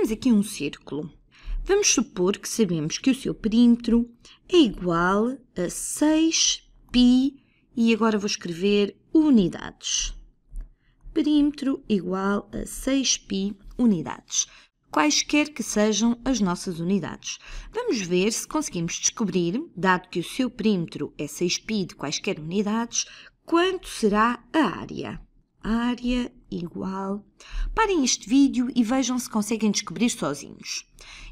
Temos aqui um círculo. Vamos supor que sabemos que o seu perímetro é igual a 6π, e agora vou escrever unidades. Perímetro igual a 6π unidades, quaisquer que sejam as nossas unidades. Vamos ver se conseguimos descobrir, dado que o seu perímetro é 6π de quaisquer unidades, quanto será a área. Área igual a Parem este vídeo e vejam se conseguem descobrir sozinhos.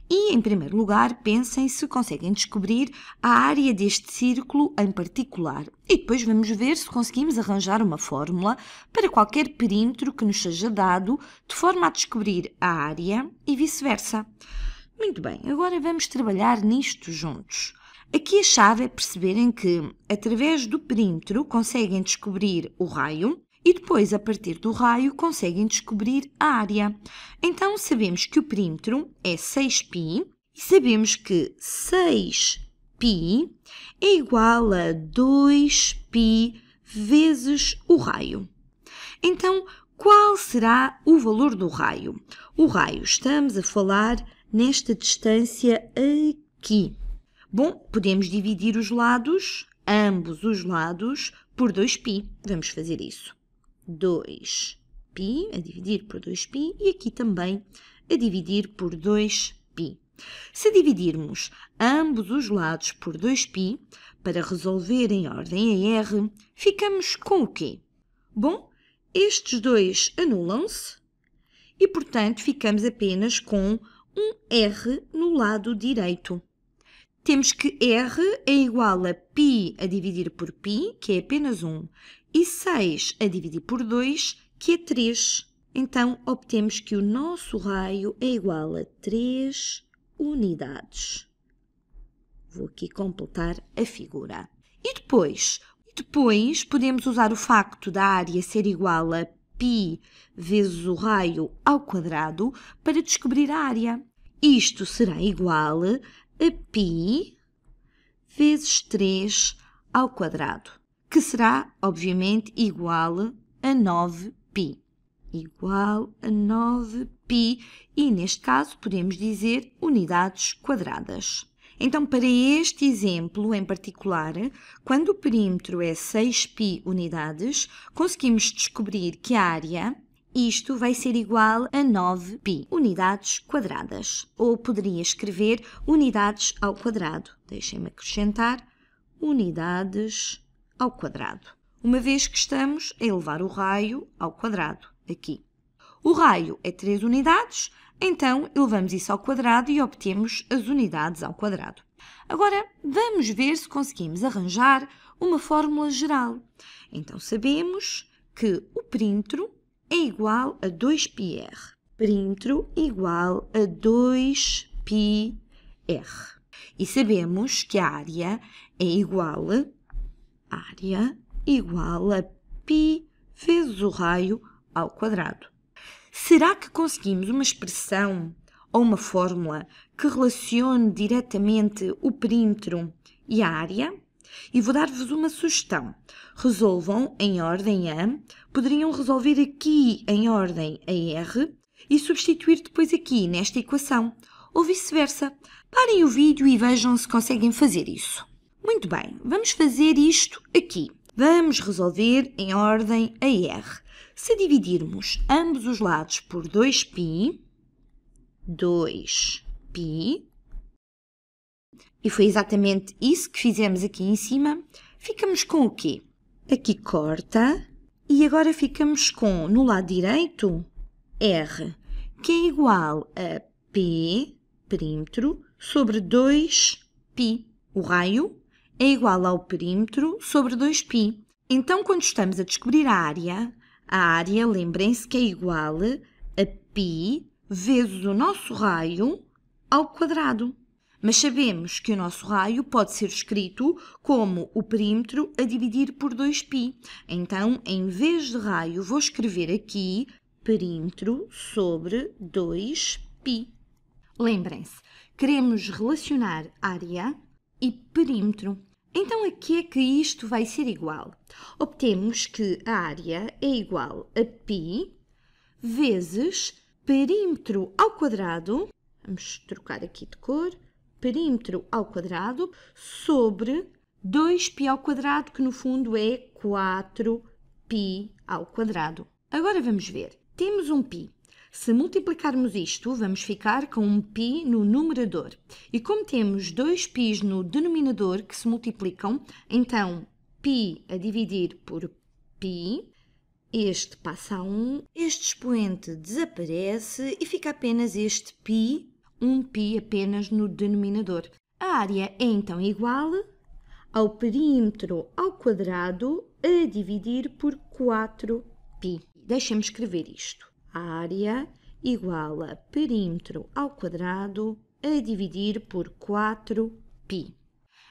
E, em primeiro lugar, pensem se conseguem descobrir a área deste círculo em particular. E depois vamos ver se conseguimos arranjar uma fórmula para qualquer perímetro que nos seja dado, de forma a descobrir a área e vice-versa. Muito bem, agora vamos trabalhar nisto juntos. Aqui a chave é perceberem que, através do perímetro, conseguem descobrir o raio, e depois, a partir do raio, conseguem descobrir a área. Então, sabemos que o perímetro é 6π e sabemos que 6π é igual a 2π vezes o raio. Então, qual será o valor do raio? O raio, estamos a falar nesta distância aqui. Bom, podemos dividir os lados, ambos os lados, por 2π. Vamos fazer isso. 2π, a dividir por 2π, e aqui também a dividir por 2π. Se dividirmos ambos os lados por 2π, para resolver em ordem a R, ficamos com o quê? Bom, estes dois anulam-se e, portanto, ficamos apenas com um R no lado direito. Temos que R é igual a π a dividir por π, que é apenas 1, e 6 a dividir por 2, que é 3. Então, obtemos que o nosso raio é igual a 3 unidades. Vou aqui completar a figura. E depois? Depois, podemos usar o facto da área ser igual a π vezes o raio ao quadrado para descobrir a área. Isto será igual a π vezes 3 ao quadrado que será, obviamente, igual a 9π. Igual a 9π e, neste caso, podemos dizer unidades quadradas. Então, para este exemplo em particular, quando o perímetro é 6π unidades, conseguimos descobrir que a área, isto vai ser igual a 9π unidades quadradas. Ou poderia escrever unidades ao quadrado. Deixem-me acrescentar unidades quadradas ao quadrado, uma vez que estamos a elevar o raio ao quadrado, aqui. O raio é 3 unidades, então elevamos isso ao quadrado e obtemos as unidades ao quadrado. Agora, vamos ver se conseguimos arranjar uma fórmula geral. Então, sabemos que o perímetro é igual a 2πr. Perímetro igual a 2πr. E sabemos que a área é igual área igual a π vezes o raio ao quadrado. Será que conseguimos uma expressão ou uma fórmula que relacione diretamente o perímetro e a área? E vou dar-vos uma sugestão. Resolvam em ordem A, poderiam resolver aqui em ordem AR e substituir depois aqui nesta equação, ou vice-versa. Parem o vídeo e vejam se conseguem fazer isso. Muito bem, vamos fazer isto aqui. Vamos resolver em ordem a r Se dividirmos ambos os lados por 2π, 2π, e foi exatamente isso que fizemos aqui em cima, ficamos com o quê? Aqui corta, e agora ficamos com, no lado direito, R, que é igual a P, perímetro, sobre 2π. O raio é igual ao perímetro sobre 2π. Então, quando estamos a descobrir a área, a área, lembrem-se que é igual a π vezes o nosso raio ao quadrado. Mas sabemos que o nosso raio pode ser escrito como o perímetro a dividir por 2π. Então, em vez de raio, vou escrever aqui perímetro sobre 2π. Lembrem-se, queremos relacionar área e perímetro. Então, a que é que isto vai ser igual? Obtemos que a área é igual a π vezes perímetro ao quadrado, vamos trocar aqui de cor, perímetro ao quadrado sobre 2π ao quadrado, que no fundo é 4π ao quadrado. Agora vamos ver. Temos um π. Se multiplicarmos isto, vamos ficar com um π no numerador. E como temos dois π no denominador que se multiplicam, então π a dividir por π, este passa a 1, este expoente desaparece e fica apenas este π, um π apenas no denominador. A área é então igual ao perímetro ao quadrado a dividir por 4π. Deixem-me escrever isto área igual a perímetro ao quadrado a dividir por 4π.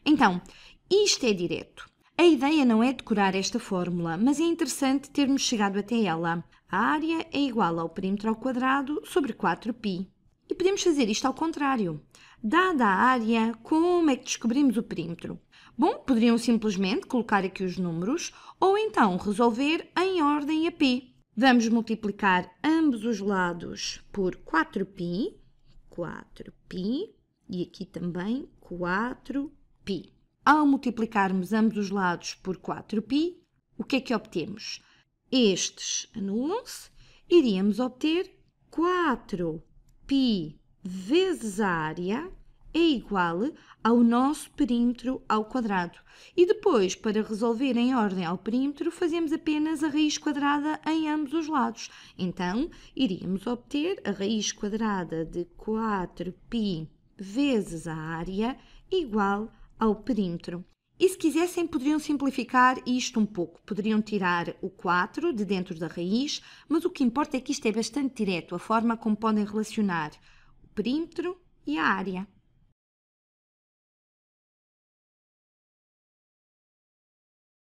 Então, isto é direto. A ideia não é decorar esta fórmula, mas é interessante termos chegado até ela. A área é igual ao perímetro ao quadrado sobre 4π. E podemos fazer isto ao contrário. Dada a área, como é que descobrimos o perímetro? Bom, poderiam simplesmente colocar aqui os números ou então resolver em ordem a π. Vamos multiplicar ambos os lados por 4π, 4π, e aqui também 4π. Ao multiplicarmos ambos os lados por 4π, o que é que obtemos? Estes anulam-se, iríamos obter 4π vezes a área é igual ao nosso perímetro ao quadrado. E depois, para resolver em ordem ao perímetro, fazemos apenas a raiz quadrada em ambos os lados. Então, iríamos obter a raiz quadrada de 4π vezes a área igual ao perímetro. E se quisessem, poderiam simplificar isto um pouco. Poderiam tirar o 4 de dentro da raiz, mas o que importa é que isto é bastante direto, a forma como podem relacionar o perímetro e a área.